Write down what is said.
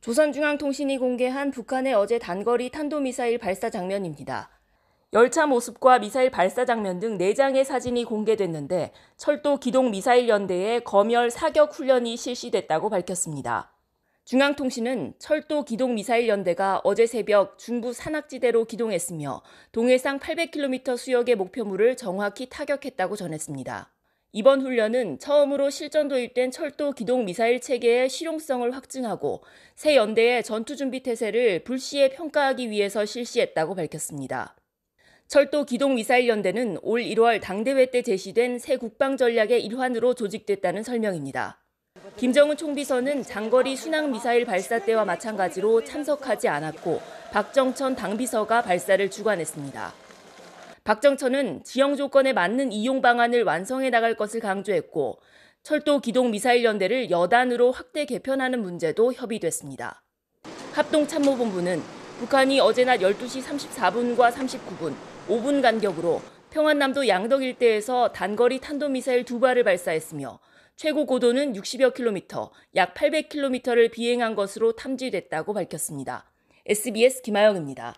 조선중앙통신이 공개한 북한의 어제 단거리 탄도미사일 발사 장면입니다. 열차 모습과 미사일 발사 장면 등 4장의 사진이 공개됐는데 철도 기동 미사일 연대의 검열 사격 훈련이 실시됐다고 밝혔습니다. 중앙통신은 철도 기동 미사일 연대가 어제 새벽 중부 산악지대로 기동했으며 동해상 800km 수역의 목표물을 정확히 타격했다고 전했습니다. 이번 훈련은 처음으로 실전 도입된 철도 기동 미사일 체계의 실용성을 확증하고 새 연대의 전투 준비 태세를 불시에 평가하기 위해서 실시했다고 밝혔습니다. 철도 기동 미사일 연대는 올 1월 당대회 때 제시된 새 국방 전략의 일환으로 조직됐다는 설명입니다. 김정은 총비서는 장거리 순항 미사일 발사 때와 마찬가지로 참석하지 않았고 박정천 당비서가 발사를 주관했습니다. 박정천은 지형 조건에 맞는 이용 방안을 완성해 나갈 것을 강조했고 철도 기동 미사일 연대를 여단으로 확대 개편하는 문제도 협의됐습니다. 합동참모본부는 북한이 어제 낮 12시 34분과 39분 5분 간격으로 평안남도 양덕 일대에서 단거리 탄도미사일 두 발을 발사했으며 최고 고도는 60여 킬로미터, 약 800킬로미터를 비행한 것으로 탐지됐다고 밝혔습니다. SBS 김하영입니다.